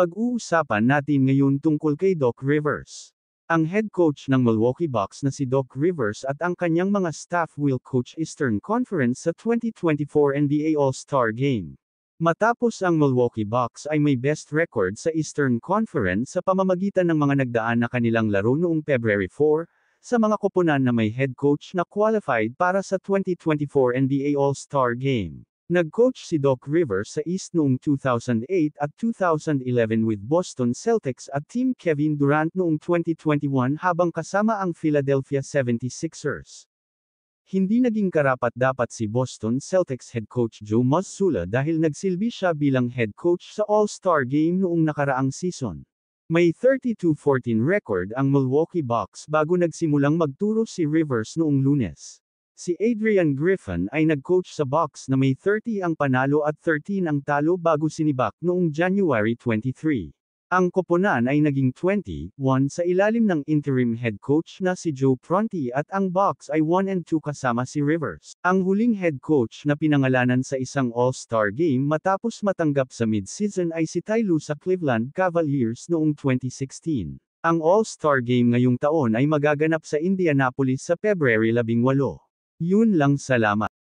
Pag-uusapan natin ngayon tungkol kay Doc Rivers. Ang head coach ng Milwaukee Bucks na si Doc Rivers at ang kanyang mga staff will coach Eastern Conference sa 2024 NBA All-Star Game. Matapos ang Milwaukee Bucks ay may best record sa Eastern Conference sa pamamagitan ng mga nagdaan na kanilang laro noong February 4, sa mga koponan na may head coach na qualified para sa 2024 NBA All-Star Game. Nag-coach si Doc Rivers sa East noong 2008 at 2011 with Boston Celtics at Team Kevin Durant noong 2021 habang kasama ang Philadelphia 76ers. Hindi naging karapat-dapat si Boston Celtics head coach Joe Mazzulla dahil nagsilbi siya bilang head coach sa All-Star Game noong nakaraang season. May 32-14 record ang Milwaukee Bucks bago nagsimulang magturo si Rivers noong lunes. Si Adrian Griffin ay nag-coach sa Bucks na may 30 ang panalo at 13 ang talo bago sinibak noong January 23. Ang koponan ay naging 20-1 sa ilalim ng interim head coach na si Joe Pronti at ang Bucks ay 1 and 2 kasama si Rivers. Ang huling head coach na pinangalanan sa isang All-Star game matapos matanggap sa mid-season ay si Ty Lue sa Cleveland Cavaliers noong 2016. Ang All-Star game ngayong taon ay magaganap sa Indianapolis sa February 18. Yun lang salamat.